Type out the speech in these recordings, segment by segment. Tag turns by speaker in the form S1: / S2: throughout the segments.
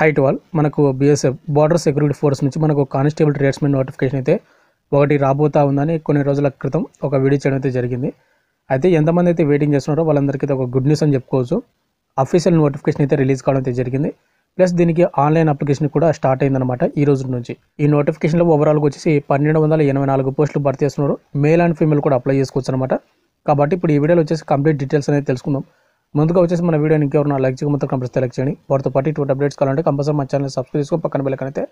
S1: height wall మనకు BSF border security force నుంచి మనకు కానిస్టేబుల్ ట్రేడ్స్మెన్ నోటిఫికేషన్ అయితే ఒకటి రాబోతా ఉందని కొన్ని రోజుల క్రితం ఒక వీడియో చేయడం అయితే జరిగింది అయితే ఎంతమంది అయితే వెయిటింగ్ చేస్తున్నారో వాళ్ళందరికీ ఒక గుడ్ న్యూస్ అని చెప్పుకోవచ్చు అఫీషియల్ నోటిఫికేషన్ అయితే రిలీజ్ కావడం అయితే జరిగింది ప్లస్ దీనికి ఆన్లైన్ అప్లికేషన్ కూడా స్టార్ట్ అయిందనమాట ఈ రోజు నుంచి ఈ నోటిఫికేషన్లో ఓవరాల్గా వచ్చేసి పన్నెండు వందల ఎనభై నాలుగు పోస్టులు భర్తీ చేస్తున్నారు మేల్ అండ్ ఫీమేల్ కూడా అప్లై చేసుకోవచ్చు అనమాట కాబట్టి ఇప్పుడు ఈ వీడియోలో వచ్చేసి కంప్లీట్ డీటెయిల్స్ అనేది తెలుసుకుందాం ముందుగా వచ్చేసి మన వీడియోని ఇంకెవరైనా లైక్ మొత్తం కంపల్సరీ లైక్ చేయండి వారితో పాటు ఇటువంటి అప్డేట్స్ కావాలంటే కంపల్సరీ మా ఛానల్ సబ్స్క్రైబ్ చేసుకో పక్కన బెల్లకనైతే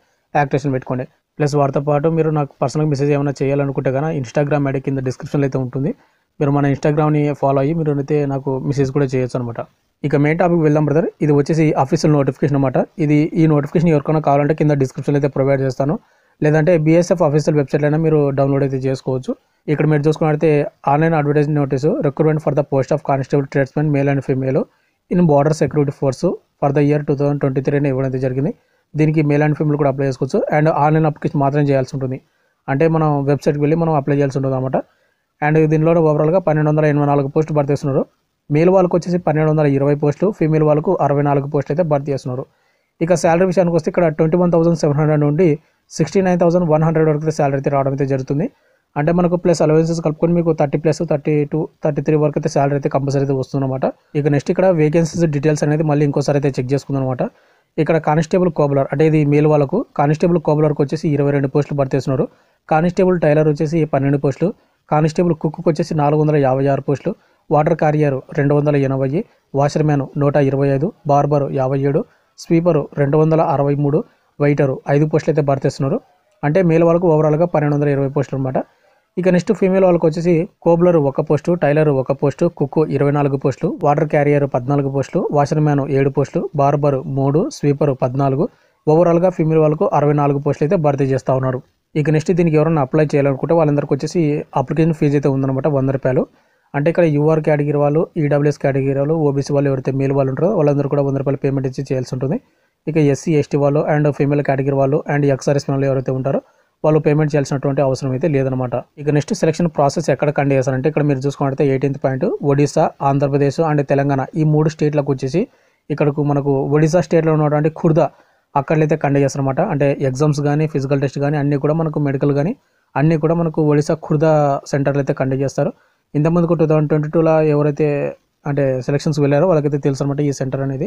S1: యాక్టివేషన్ పెట్టుకోండి ప్లస్ వారితో పాటు మీరు నాకు పర్సనల్గా మెసేజ్ ఏమైనా చేయాలనుకుంటే కానీ ఇన్స్టాగ్రామ్ ఐడి కింద డిస్క్రిప్షన్లో అయితే ఉంటుంది మీరు మన ఇన్స్టాగ్రామ్ని ఫాలో అయ్యి మీరు అయితే నాకు మెసేజ్ కూడా చేయొచ్చు అనమాట ఇక మెయిన్ టాపిక్ వెళ్దాం బ్రదర్ ఇది వచ్చేసి అఫీషియల్ నోటిఫికేషన్ అనమాట ఇది ఈ నోటిఫికేషన్ ఎవరికైనా కావాలంటే కింద డిస్క్రిప్షన్ అయితే ప్రొవైడ్ చేస్తాను లేదంటే బీఎస్ఎఫ్ అఫీషియల్ వెబ్సైట్ అయినా మీరు డౌన్లోడ్ అయితే చేసుకోవచ్చు ఇక్కడ మీరు చూసుకున్నట్లయితే online advertise notice recruitment for the post of constable tradesmen male and female in border security force for the year two thousand twenty three అని ఇవ్వడం జరిగింది దీనికి మేల్ అండ్ ఫీమేల్ కూడా అప్లై చేసుకోవచ్చు అండ్ ఆన్లైన్ అప్లికేషన్ మాత్రం చేయాల్సి ఉంటుంది అంటే మనం వెబ్సైట్కి వెళ్ళి మనం అప్లై చేయాల్సి ఉంటుంది అనమాట అండ్ దీనిలో ఓవరాల్గా పన్నెండు వందల ఎనభై నాలుగు పోస్టు భర్తీ చేస్తున్నారు మేల్ వాళ్ళకి వచ్చేసి పన్నెండు వందల ఇరవై పోస్టులు ఫీమేల్ వాళ్ళకు అరవై నాలుగు పోస్టులు అయితే భర్తీ చేస్తున్నారు ఇక శాలరీ విషయానికి వస్తే ఇక్కడ twenty one thousand seven hundred నుండి sixty nine thousand one hundred వరకు శాలరీ అయితే రావడం అయితే జరుగుతుంది అంటే మనకు ప్లస్ అలవెన్సెస్ కలుపుకొని మీకు thirty plus thirty two thirty three వరకు అయితే శాలరీ అయితే కంపల్సరీ అయితే వస్తుందన్నమాట ఇక నెక్స్ట్ ఇక్కడ వేకెన్సీస్ డీటెయిల్స్ అనేది మళ్ళీ ఇంకోసారి అయితే చెక్ చేసుకుందనమాట ఇక్కడ కానిస్టేబుల్ కోబులర్ అంటే ఇది మేల్ వాళ్ళకు కానిస్టేబుల్ కోబులర్కి వచ్చేసి ఇరవై రెండు పోస్టులు భర్తీస్తున్నారు కానిస్టేబుల్ టైలర్ వచ్చేసి పన్నెండు పోస్టులు కానిస్టేబుల్ కుక్కు వచ్చేసి నాలుగు వందల యాభై ఆరు పోస్టులు వాటర్ క్యారియర్ రెండు వందల ఎనభై వాషర్మ్యాన్ నూట ఇరవై ఐదు బార్బరు యాభై ఏడు స్వీపరు రెండు వందల అరవై మూడు వెయిటరు ఐదు పోస్టులు అయితే భర్తీస్తున్నారు అంటే మేల్ వాళ్ళకు ఓవరాల్గా పన్నెండు వందల ఇరవై పోస్టులు అనమాట ఇక నెక్స్ట్ ఫీమేల్ వాళ్ళకి వచ్చేసి కోబ్లర్ ఒక పోస్టు టైలర్ ఒక పోస్టు కుక్కు ఇరవై నాలుగు పోస్టులు వాటర్ క్యారియర్ పద్నాలుగు పోస్టులు వాషర్ మ్యాన్ ఏడు పోస్టులు బార్బర్ మూడు స్వీపర్ పద్నాలుగు ఓవరాల్గా ఫీమేల్ వాళ్ళకు అరవై నాలుగు పోస్టులు అయితే భర్తీ చేస్తూ ఉన్నారు ఇక నెక్స్ట్ దీనికి ఎవరైనా అప్లై చేయాలనుకుంటే వాళ్ళందరికీ వచ్చేసి అప్లికేషన్ ఫీజు అయితే ఉందన్నమాట వంద రూపాయలు అంటే ఇక్కడ యూఆర్ కేటగిరీ వాళ్ళు ఈడబ్ల్యూఎస్ కేటగిరీ వాళ్ళు ఓబీసీ వాళ్ళు ఎవరైతే మేల్ వాళ్ళు ఉంటారో వాళ్ళందరూ కూడా వంద రూపాయలు పేమెంట్ ఇచ్చి చేయాల్సి ఉంటుంది ఇక ఎస్సీ ఎస్టీ వాళ్ళు అండ్ ఫీమేల్ కేటగిరీ వాళ్ళు అండ్ ఎక్స్ఆర్ఎస్ వాళ్ళు ఎవరైతే ఉంటారో వాళ్ళు పేమెంట్ చేయాల్సినటువంటి అవసరం అయితే లేదనమాట ఇక నెక్స్ట్ సెలక్షన్ ప్రాసెస్ ఎక్కడ కండి చేశారంటే ఇక్కడ మీరు చూసుకుంటే eighteenth point Odisha Andhra Pradesh and Telangana ఈ మూడు స్టేట్లకు వచ్చేసి ఇక్కడకు మనకు ఒడిశా స్టేట్లో ఉన్నటువంటి ఖుర్దా అక్కడైతే కండ చేస్తారనమాట అంటే ఎగ్జామ్స్ కానీ ఫిజికల్ టెస్ట్ కానీ అన్నీ కూడా మనకు మెడికల్ కానీ అన్నీ కూడా మనకు ఒడిశా ఖుర్దా సెంటర్లు అయితే కండక్ట్ చేస్తారు ఇంతకుముందుకు టూ థౌసండ్ ట్వంటీ టూలో ఎవరైతే అంటే సెలక్షన్స్ వెళ్ళారో వాళ్ళకైతే తెలుసు అనమాట ఈ సెంటర్ అనేది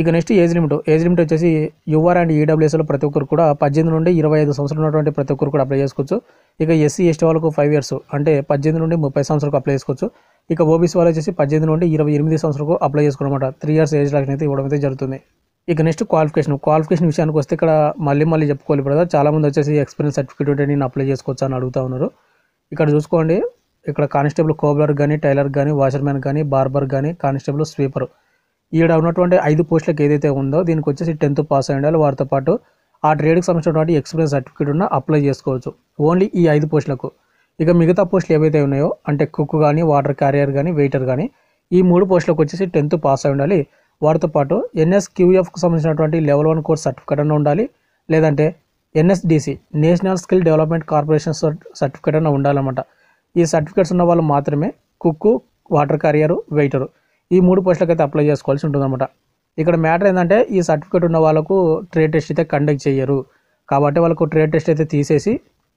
S1: ఇక next age limit age limit వచ్చేసి యువర్ అండ్ ఈడబ్ల్యూఎస్లో ప్రతి ఒక్కరు కూడా పద్దెనిమిది నుండి ఇరవై ఐదు సంవత్సరాలు ఉన్నటువంటి ప్రతి ఒక్కరు కూడా అప్లై చేసుకోవచ్చు ఇక ఎస్సీ ఎస్టీ వాళ్ళకు ఫైవ్ ఇయర్స్ అంటే పద్దెనిమిది నుండి ముప్పై సంవత్సరాలకు అప్లై చేసుకోవచ్చు ఇక ఓబీసీ వాళ్ళు వచ్చేసి పద్దెనిమిది నుండి ఇరవై ఎనిమిది సంవత్సరాలకు అప్లై చేసుకోవడం త్రీ ఇయర్స్ ఏజ్ లాక్ అయితే ఇవ్వడం అయితే జరుగుతుంది ఇక నెక్స్ట్ క్వాలిఫికేషన్ క్వాలిఫికేషన్ విషయానికి వస్తే ఇక్కడ మళ్ళీ మళ్ళీ చెప్పుకోవాలి బ్రదర్ చాలామంది వచ్చేసి ఎక్స్పీరియన్స్ సర్టిఫికేట్ నేను అప్లై చేసుకోవచ్చు అని అడుగుతూ ఉన్నారు ఇక్కడ చూసుకోండి ఇక్కడ కానిస్టేబుల్ కోబ్లర్ కానీ టైలర్ కానీ వాషర్మ్యాన్ కానీ బార్బర్ కానీ కానిస్టేబుల్ స్వీపర్ ఈడ ఉన్నటువంటి ఐదు పోస్టులకు ఏదైతే ఉందో దీనికి వచ్చేసి టెన్త్ పాస్ అయ్యి ఉండాలి వారితో పాటు ఆ ట్రేడ్కి సంబంధించినటువంటి ఎక్స్పీరియన్స్ సర్టిఫికేట్ ఉన్న అప్లై చేసుకోవచ్చు ఓన్లీ ఈ ఐదు పోస్టులకు ఇక మిగతా పోస్టులు ఏవైతే ఉన్నాయో అంటే కుక్ కానీ వాటర్ క్యారియర్ కానీ వెయిటర్ కానీ ఈ మూడు పోస్టులకు వచ్చేసి టెన్త్ పాస్ అయి ఉండాలి వారితో పాటు ఎన్ఎస్క్యూఎఫ్కి సంబంధించినటువంటి లెవెల్ వన్ కోర్స్ సర్టిఫికేట్ అన్న ఉండాలి లేదంటే NSDC national skill development corporation certificate అన్న ఉండాలన్నమాట ఈ సర్టిఫికేట్స్ ఉన్న వాళ్ళు మాత్రమే కుక్కు వాటర్ క్యారియరు వెయిటరు ఈ మూడు పోస్టులకు అయితే అప్లై చేసుకోవాల్సి ఉంటుందన్నమాట ఇక్కడ మ్యాటర్ ఏంటంటే ఈ సర్టిఫికేట్ ఉన్న వాళ్ళకు ట్రేడ్ టెస్ట్ అయితే కండక్ట్ చేయరు కాబట్టి వాళ్ళకు ట్రేడ్ టెస్ట్ అయితే తీసేసి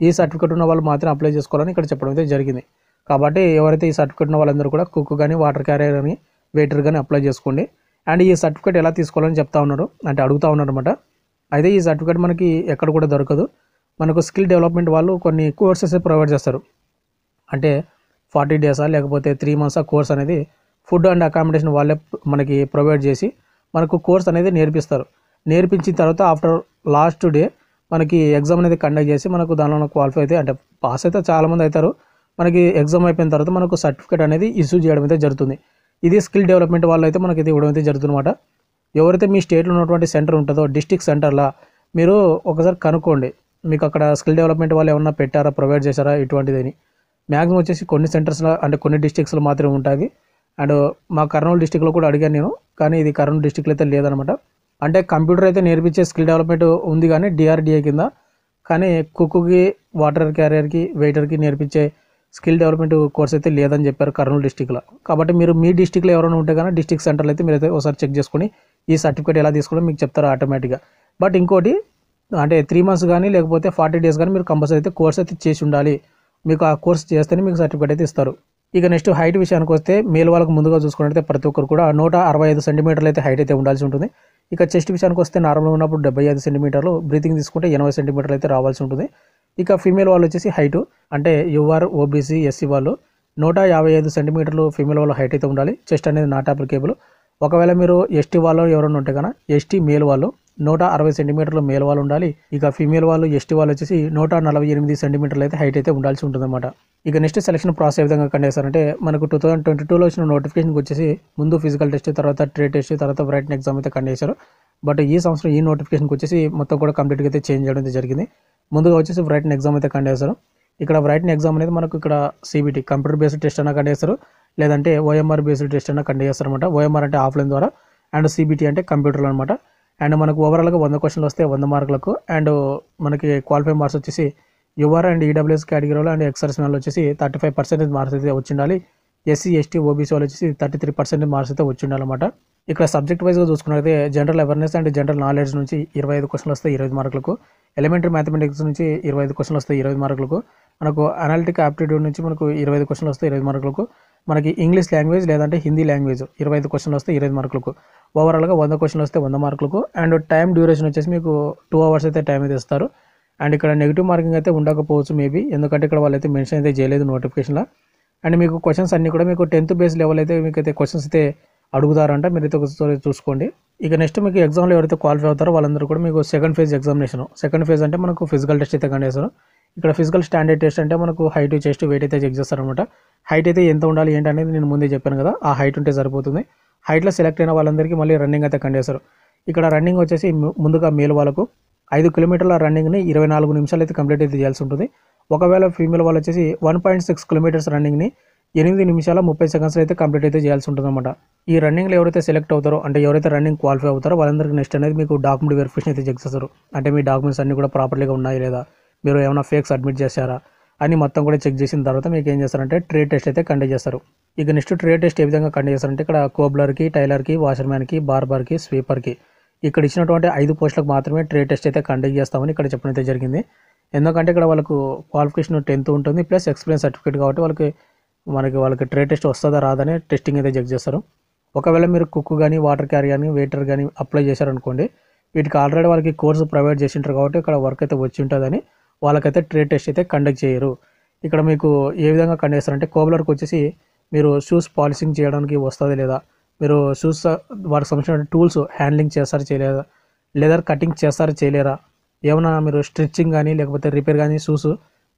S1: ఈ సర్టిఫికేట్ ఉన్న వాళ్ళు మాత్రం అప్లై చేసుకోవాలని ఇక్కడ చెప్పడం అయితే జరిగింది కాబట్టి ఎవరైతే ఈ సర్టిఫికేట్ ఉన్న వాళ్ళందరూ కూడా కుక్ కానీ వాటర్ క్యారియర్ కానీ వెయిటర్ కానీ అప్లై చేసుకోండి అండ్ ఈ సర్టిఫికేట్ ఎలా తీసుకోవాలని చెప్తా ఉన్నారు అంటే అడుగుతూ ఉన్నారు అనమాట అయితే ఈ సర్టిఫికేట్ మనకి ఎక్కడ కూడా దొరకదు మనకు స్కిల్ డెవలప్మెంట్ వాళ్ళు కొన్ని కోర్సెస్ ప్రొవైడ్ చేస్తారు అంటే ఫార్టీ డేసా లేకపోతే త్రీ మంత్సా కోర్స్ అనేది ఫుడ్ అండ్ అకామిడేషన్ వాళ్ళే మనకి ప్రొవైడ్ చేసి మనకు కోర్స్ అనేది నేర్పిస్తారు నేర్పించిన తర్వాత ఆఫ్టర్ లాస్ట్ డే మనకి ఎగ్జామ్ అనేది కండక్ట్ చేసి మనకు దానిలో క్వాలిఫై అయితే అంటే పాస్ అయితే చాలామంది అవుతారు మనకి ఎగ్జామ్ అయిపోయిన తర్వాత మనకు సర్టిఫికేట్ అనేది ఇష్యూ చేయడం అయితే జరుగుతుంది ఇది స్కిల్ డెవలప్మెంట్ వాళ్ళు అయితే మనకి ఇది ఇవ్వడం అయితే జరుగుతుందన్నమాట ఎవరైతే మీ స్టేట్లో ఉన్నటువంటి సెంటర్ ఉంటుందో డిస్టిక్ సెంటర్లా మీరు ఒకసారి కనుక్కోండి మీకు అక్కడ స్కిల్ డెవలప్మెంట్ వాళ్ళు ఏమన్నా పెట్టారా ప్రొవైడ్ చేశారా ఇటువంటిదని మ్యాక్సిమం వచ్చేసి కొన్ని సెంటర్స్లో అంటే కొన్ని డిస్టిక్స్లో మాత్రమే ఉంటుంది అండ్ మా కర్నూలు డిస్టిక్లో కూడా అడిగాను నేను కానీ ఇది కర్నూలు డిస్టిక్లో అయితే లేదనమాట అంటే కంప్యూటర్ అయితే నేర్పించే స్కిల్ డెవలప్మెంట్ ఉంది కానీ డిఆర్డిఏ కింద కానీ కుక్కుకి వాటర్ క్యారియర్కి వెయిటర్కి నేర్పించే స్కిల్ డెవలప్మెంట్ కోర్స్ అయితే లేదని చెప్పారు కర్నూలు డిస్టిక్లో కాబట్టి మీరు మీ డిస్టిక్లో ఎవరైనా ఉంటే కానీ డిస్టిక్ సెంటర్లో అయితే అయితే ఒకసారి చెక్ చేసుకొని ఈ సర్టిఫికేట్ ఎలా తీసుకోవడం మీకు చెప్తారు ఆటోమేటిక్గా బట్ ఇంకోటి అంటే త్రీ మంత్స్ కానీ లేకపోతే ఫార్టీ డేస్ కానీ మీరు కంపల్సరీ అయితే కోర్స్ అయితే చేసి ఉండాలి మీకు ఆ కోర్స్ చేస్తేనే మీకు సర్టిఫికేట్ అయితే ఇస్తారు ఇక నెక్స్ట్ హైట్ విషయానికి వస్తే మేల్ వాళ్ళకు ముందుగా చూసుకున్నట్లయితే ప్రతి ఒక్కరు కూడా నూట అరవై ఐదు సెంటీమీటర్లు అయితే హైట్ అయితే ఉండాల్సి ఉంటుంది ఇక చెస్ట్ విషయానికి వస్తే నార్మల్గా ఉన్నప్పుడు డెబ్బై ఐదు సెంటీమీటర్లు బ్రీతింగ్ తీసుకుంటే ఎనభై సెంటీమీటర్లు అయితే రావాల్సి ఉంటుంది ఇక ఫీమేల్ వాళ్ళు వచ్చేసి హైటు అంటే యూఆర్ ఓబీసీ ఎస్సీ వాళ్ళు నూట యాభై ఐదు సెంటీమీటర్లు ఫీమేల్ వాళ్ళు హైట్ అయితే ఉండాలి చెస్ట్ అనేది నాట్ అప్లికేబుల్ ఒకవేళ మీరు ఎస్టీ వాళ్ళు ఎవరైనా ఉంటే కదా ఎస్టీ మేల్ వాళ్ళు నూట అరవై సెంటీమీటర్లు మేల్ వాళ్ళు ఉండాలి ఇక ఫీమేల్ వాళ్ళు ఎస్టీ వాళ్ళు వచ్చేసి నూట నలభై ఎనిమిది సెంటీమీటర్లు అయితే హైట్ అయితే ఉండాల్సి ఉంటుందన్నమాట ఇక నెక్స్ట్ సెలక్షన్ ప్రాసెస్ ఏ విధంగా కండేస్తారంటే మనకు టూ థౌసండ్ ట్వంటీ టూలో వచ్చిన నోటిఫికేషన్కి వచ్చేసి ముందు ఫిజికల్ టెస్ట్ తర్వాత ట్రేడ్ టెస్ట్ తర్వాత రైటింగ్ ఎగ్జామ్ అయితే కండేశారు బట్ ఈ సంవత్సరం ఈ నోటిఫికేషన్కి వచ్చేసి మొత్తం కూడా కంప్లీట్గా అయితే చేంజ్ చేయడం జరిగింది ముందుగా వచ్చేసి రైటింగ్ ఎగ్జామ్ అయితే కండేశారు ఇక్కడ రైటింగ్ ఎగ్జామ్ అనేది మనకు ఇక్కడ సిబిటీ కంప్యూటర్ బేస్డ్ టెస్ట్ అన్న కండేస్తారు లేదంటే ఓఎంఆర్ బేస్డ్ టెస్ట్ అన్న కండేస్తారు అనమాట ఓఎంఆర్ అంటే ఆఫ్లైన్ ద్వారా అండ్ సిబిటీ అంటే కంప్యూటర్లో అనమాట అండ్ మనకు ఓవరాల్గా వంద క్వశ్చన్లు వస్తే వంద మార్కులకు అండ్ మనకి క్వాలిఫై మార్క్స్ వచ్చేసి యువర్ అండ్ ఈడబ్ల్యూఎస్ కేటగిరీలో అండ్ ఎక్సర్స్ మ్యాన్లు వచ్చేసి థర్టీ ఫైవ్ పర్సెంటేజ్ మార్క్స్ అయితే వచ్చిండాలి ఎస్సీ ఎస్టీ ఓబీసీ వాళ్ళు వచ్చేసి థర్టీ త్రీ పర్సెంటేజ్ మార్క్స్ అయితే వచ్చిండాలన్నమాట ఇక్కడ సబ్జెక్ట్ వైజ్గా చూసుకున్నట్లయితే general awareness and general knowledge నుంచి ఇరవై ఐదు క్వశ్చన్లు వస్తాయి ఇరవై మార్కులకు ఎలిమెంటరీ మ్యాథమెటిక్స్ నుంచి ఇరవై ఐదు క్వశ్చన్లు వస్తాయి ఇరవై మార్కులకు మనకు అనాలిటిక్ ఆప్టిట్యూడ్ నుంచి మనకు ఇరవై ఐదు క్వశ్చన్లు వస్తాయి ఇరవై మార్కులకు మనకి ఇంగ్లీష్ లాంగ్వేజ్ లేదంటే హిందీ లాంగ్వేజ్ ఇరవై ఐదు క్వశ్చన్లు వస్తే ఇరవై మార్కులకు ఓవరాల్గా వంద క్వశ్చన్లు వస్తే వంద మార్కులకు అండ్ టైం డ్యూరేషన్ వచ్చేసి మీకు టూ అవర్స్ అయితే టైం అయితే ఇస్తారు అండ్ ఇక్కడ నెగిటివ్ మార్కింగ్ అయితే ఉండకపోవచ్చు మేబీ ఎందుకంటే ఇక్కడ వాళ్ళైతే మెన్షన్ అయితే చేయలేదు నోటిఫికేషన్లో అండ్ మీకు క్వశ్చన్స్ అన్నీ కూడా మీకు టెన్త్ బేస్ లెవెల్ అయితే మీకు అయితే క్వశ్చన్స్ అయితే అడుగుతారంటే మీరు అయితే ఒకసారి చూసుకోండి ఇక నెక్స్ట్ మీకు ఎగ్జామ్లో ఎవరైతే క్వాలిఫై అవుతారో వాళ్ళందరూ కూడా మీకు second phase examination second phase అంటే మనకు ఫిజికల్ టెస్ట్ అయితే కండేస్తారు ఇక్కడ ఫిజికల్ స్టాండర్డ్ టెస్ట్ అంటే మనకు హైట్ చెస్ట్ వెయిట్ అయితే చెక్ చేస్తారనమాట హైట్ అయితే ఎంత ఉండాలి ఏంటి అనేది నేను ముందే చెప్పాను కదా ఆ హైట్ ఉంటే సరిపోతుంది హైట్లో సెలెక్ట్ అయిన వాళ్ళందరికీ మళ్ళీ రన్నింగ్ అయితే కండేస్తారు ఇక్కడ రన్నింగ్ వచ్చేసి ముందుగా మేల్ వాళ్ళకు ఐదు కిలోమీటర్ల రన్నింగ్ని ఇరవై నాలుగు నిమిషాలు అయితే కంప్లీట్ అయితే చేయాల్సి ఉంటుంది ఒకవేళ ఫీమేల్ వాళ్ళు వచ్చేసి వన్ పాయింట్ సిక్స్ కిలోమీటర్స్ రన్నింగ్ని ఎనిమిది నిమిషాల ముప్పై సెకండ్స్లో అయితే కంప్లీట్ అయితే చేయాల్సి ఉంటుందన్నమాట ఈ రన్నింగ్లో ఎవరైతే సెలెక్ట్ అవుతారో అంటే ఎవరైతే రన్నింగ్ క్వాలిఫై అవుతారో వాళ్ళందరికీ నెక్స్ట్ అనేది మీకు డాక్యుమెంట్ వెరిఫికేషన్ అయితే చెక్ చేస్తారు అంటే మీ డాక్యుమెంట్స్ అన్నీ కూడా ప్రాపర్లీగా ఉన్నాయి లేదా మీరు ఏమైనా ఫేక్స్ అడ్మిట్ చేశారా అని మొత్తం కూడా చెక్ చేసిన తర్వాత మీకు ఏం చేస్తారంటే ట్రే టెస్ట్ అయితే కండక్ట్ చేస్తారు ఇక నెక్స్ట్ ట్రే టెస్ట్ ఏ విధంగా కండక్ట్ చేస్తారంటే ఇక్కడ కోబ్లర్కి టైలర్కి వాషర్మ్యాన్కి బార్బర్కి స్వీపర్కి ఇక్కడ ఇచ్చినటువంటి ఐదు పోస్టులకు మాత్రమే ట్రే టెస్ట్ అయితే కండక్ట్ చేస్తామని ఇక్కడ చెప్పడం అయితే జరిగింది ఎందుకంటే ఇక్కడ వాళ్ళకు క్వాలిఫికేషన్ టెన్త్ ఉంటుంది ప్లస్ ఎక్స్పీరియన్స్ సర్టిఫికేట్ కాబట్టి వాళ్ళకి మనకి వాళ్ళకి ట్రే టెస్ట్ వస్తుందా రాదని టెస్టింగ్ అయితే చెక్ చేస్తారు ఒకవేళ మీరు కుక్ కానీ వాటర్ క్యారీ కానీ వెయిటర్ కానీ అప్లై చేశారనుకోండి వీటికి ఆల్రెడీ వాళ్ళకి కోర్సు ప్రొవైడ్ చేసింటారు కాబట్టి ఇక్కడ వర్క్ అయితే వచ్చి ఉంటుందని వాళ్ళకైతే ట్రే టెస్ట్ అయితే కండక్ట్ చేయరు ఇక్కడ మీకు ఏ విధంగా కండక్ట్ చేస్తారంటే కోబులర్కి వచ్చేసి మీరు షూస్ పాలిషింగ్ చేయడానికి వస్తుంది లేదా మీరు షూస్ వాటికి సంబంధించిన టూల్స్ హ్యాండ్లింగ్ చేస్తారు చేయలేదా లెదర్ కటింగ్ చేస్తారు చేయలేరా ఏమైనా మీరు స్ట్రిచ్చింగ్ కానీ లేకపోతే రిపేర్ కానీ షూస్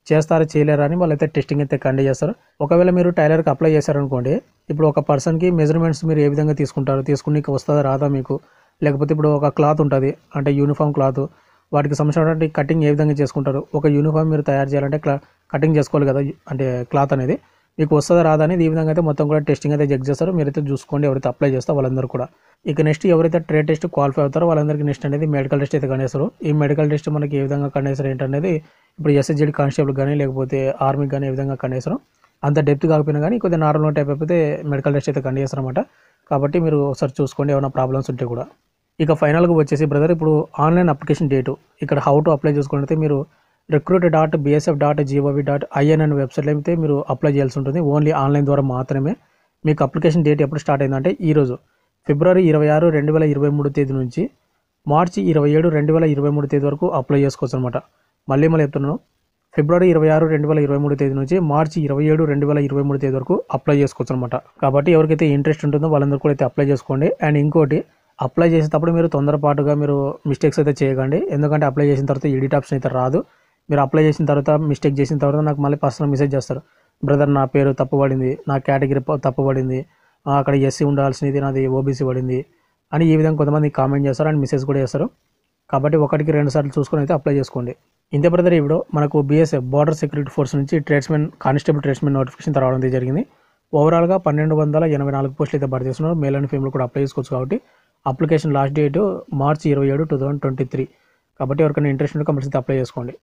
S1: చేస్తారా చేయలేరా అని వాళ్ళైతే టెస్టింగ్ అయితే కండక్ట్ చేస్తారు ఒకవేళ మీరు టైలర్కి అప్లై చేశారనుకోండి ఇప్పుడు ఒక పర్సన్కి మెజర్మెంట్స్ మీరు ఏ విధంగా తీసుకుంటారు తీసుకుని వస్తుందా రాదా మీకు లేకపోతే ఇప్పుడు ఒక క్లాత్ ఉంటుంది అంటే యూనిఫామ్ క్లాత్ వాటికి సంబంధించిన కటింగ్ ఏ విధంగా చేసుకుంటారు ఒక యూనిఫామ్ మీరు తయారు చేయాలంటే కటింగ్ చేసుకోవాలి కదా అంటే క్లాత్ అనేది మీకు వస్తుందా రాదా అనేది ఈ విధంగా అయితే మొత్తం కూడా టెస్టింగ్ అయితే చెక్ చేస్తారు మీరైతే చూసుకోండి ఎవరైతే అప్లై చేస్తారో వాళ్ళందరూ కూడా ఇక నెక్స్ట్ ఎవరైతే ట్రేడ్ టెస్ట్ క్వాలిఫై అవుతారో వాళ్ళందరికీ నెక్స్ట్ అనేది మెడికల్ టెస్ట్ అయితే కనేస్తారు ఈ మెడికల్ టెస్ట్ మనకి ఏ విధంగా కండేస్తారు ఏంటనేది ఇప్పుడు ఎస్ఎస్జీడి కానిస్టేబుల్ కానీ లేకపోతే ఆర్మీకి కానీ ఏ విధంగా కండేస్తారు అంత డెప్త్ కాకపోయినా కానీ కొద్దిగా నార్మల్ టైప్ అయిపోతే మెడికల్ టెస్ట్ అయితే కండేస్తారు అనమాట కాబట్టి మీరు ఒకసారి చూసుకోండి ఏమైనా ప్రాబ్లమ్స్ ఉంటే కూడా ఇక ఫైనల్గా వచ్చేసి బ్రదర్ ఇప్పుడు ఆన్లైన్ అప్లికేషన్ డేటు ఇక్కడ హౌ టు అప్లై చేసుకుంటే మీరు recruit dot BSF dot GOV dot IN అనే వెబ్సైట్లో అయితే మీరు అప్లై చేయాల్సి ఉంటుంది ఓన్లీ ఆన్లైన్ ద్వారా మాత్రమే మీకు అప్లికేషన్ డేట్ ఎప్పుడు స్టార్ట్ అయిందంటే ఈరోజు ఫిబ్రవరి ఇరవై ఆరు రెండు వేల ఇరవై మూడు తేదీ నుంచి మార్చి ఇరవై ఏడు రెండు వేల ఇరవై మూడు తేదీ వరకు అప్లై చేసుకోవచ్చు అనమాట మళ్ళీ మళ్ళీ చెప్తున్నాను ఫిబ్రవరి ఇరవై ఆరు రెండు వేల ఇరవై మూడు తేదీ నుంచి మార్చి ఇరవై ఏడు రెండు వేల ఇరవై మూడు తేదీ వరకు అప్లై చేసుకోవచ్చు అనమాట కాబట్టి ఎవరికైతే ఇంట్రెస్ట్ ఉంటుందో వాళ్ళందరూ కూడా అయితే అప్లై చేసుకోండి అండ్ ఇంకోటి అప్లై చేసేటప్పుడు మీరు తొందరపాటుగా మీరు మిస్టేక్స్ అయితే చేయకండి ఎందుకంటే అప్లై చేసిన తర్వాత ఎడిట్ ఆప్షన్ అయితే రాదు మీరు అప్లై చేసిన తర్వాత మిస్టేక్ చేసిన తర్వాత నాకు మళ్ళీ పర్సనల్ మెసేజ్ చేస్తారు బ్రదర్ నా పేరు పడింది నా కేటగిరీ తప్పుపడింది అక్కడ ఎస్సీ ఉండాల్సినది నాది ఓబీసీ పడింది అని ఈ విధంగా కొంతమంది కామెంట్ చేస్తారు అండ్ మెసేజ్ కూడా చేస్తారు కాబట్టి ఒకటికి రెండు సార్లు చూసుకొని అయితే అప్లై చేసుకోండి ఇంతే బ్రదర్ ఇప్పుడు మనకు బీఎస్ఎఫ్ బార్డర్ సెక్యూరిటీ ఫోర్స్ నుంచి ట్రేడ్స్మెన్ కానిస్టేబుల్ ట్రేడ్స్మెన్ నోటిఫికేషన్ రావడం జరిగింది ఓవరాల్గా పన్నెండు వందల ఎనభై నాలుగు పోస్టులు అయితే భర్తీ చేస్తున్నారు మేల్ అండ్ ఫీమేల్ కూడా అప్లై చేసుకోవచ్చు కాబట్టి అప్లికేషన్ లాస్ట్ డేట్ మార్చి ఇరవై ఏడు టూ థౌసండ్ ట్వంటీ త్రీ కాబట్టి ఎవరికైనా ఇంట్రెస్ట్ ఉంటే కంపల్సరీ అప్లై చేసుకోండి